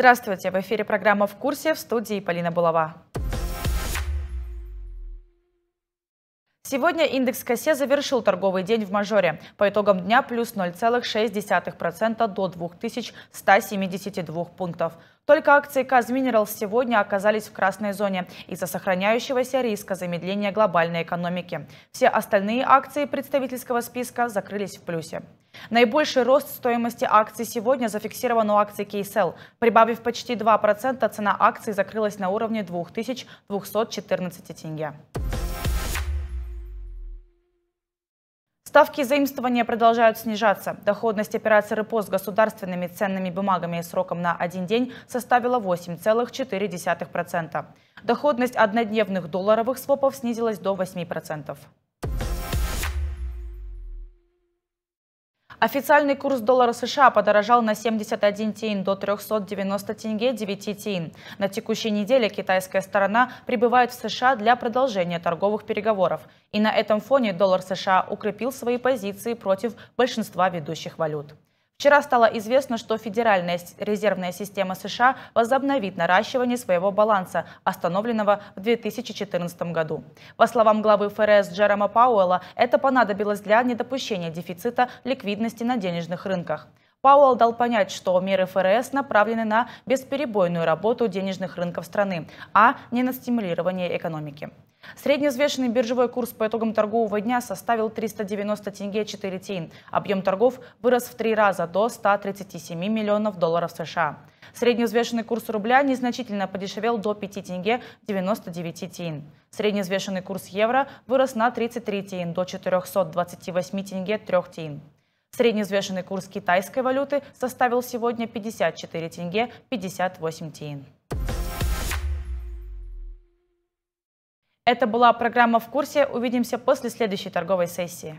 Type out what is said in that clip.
Здравствуйте, в эфире программа «В курсе» в студии Полина Булава. Сегодня индекс КСЕ завершил торговый день в мажоре. По итогам дня плюс 0,6% до 2172 пунктов. Только акции Казминерал сегодня оказались в красной зоне из-за сохраняющегося риска замедления глобальной экономики. Все остальные акции представительского списка закрылись в плюсе. Наибольший рост стоимости акций сегодня зафиксирован у акций Кейсел. Прибавив почти 2%, цена акций закрылась на уровне 2214 тенге. Ставки заимствования продолжают снижаться. Доходность операций РПО с государственными ценными бумагами сроком на один день составила 8,4%. Доходность однодневных долларовых свопов снизилась до 8%. Официальный курс доллара США подорожал на 71 тиин до 390 тенге 9 тиин. На текущей неделе китайская сторона прибывает в США для продолжения торговых переговоров. И на этом фоне доллар США укрепил свои позиции против большинства ведущих валют. Вчера стало известно, что Федеральная резервная система США возобновит наращивание своего баланса, остановленного в 2014 году. По словам главы ФРС Джерома Пауэлла, это понадобилось для недопущения дефицита ликвидности на денежных рынках. Пауэлл дал понять, что меры ФРС направлены на бесперебойную работу денежных рынков страны, а не на стимулирование экономики. Среднезвешенный биржевой курс по итогам торгового дня составил 390 тенге 4 тин. Объем торгов вырос в три раза до 137 миллионов долларов США. Среднезвешенный курс рубля незначительно подешевел до 5 тенге 99 тин. Среднезвешенный курс евро вырос на 33 тин до 428 тенге 3 тин. Среднеизвешенный курс китайской валюты составил сегодня 54 тенге 58 тиен. Это была программа «В курсе». Увидимся после следующей торговой сессии.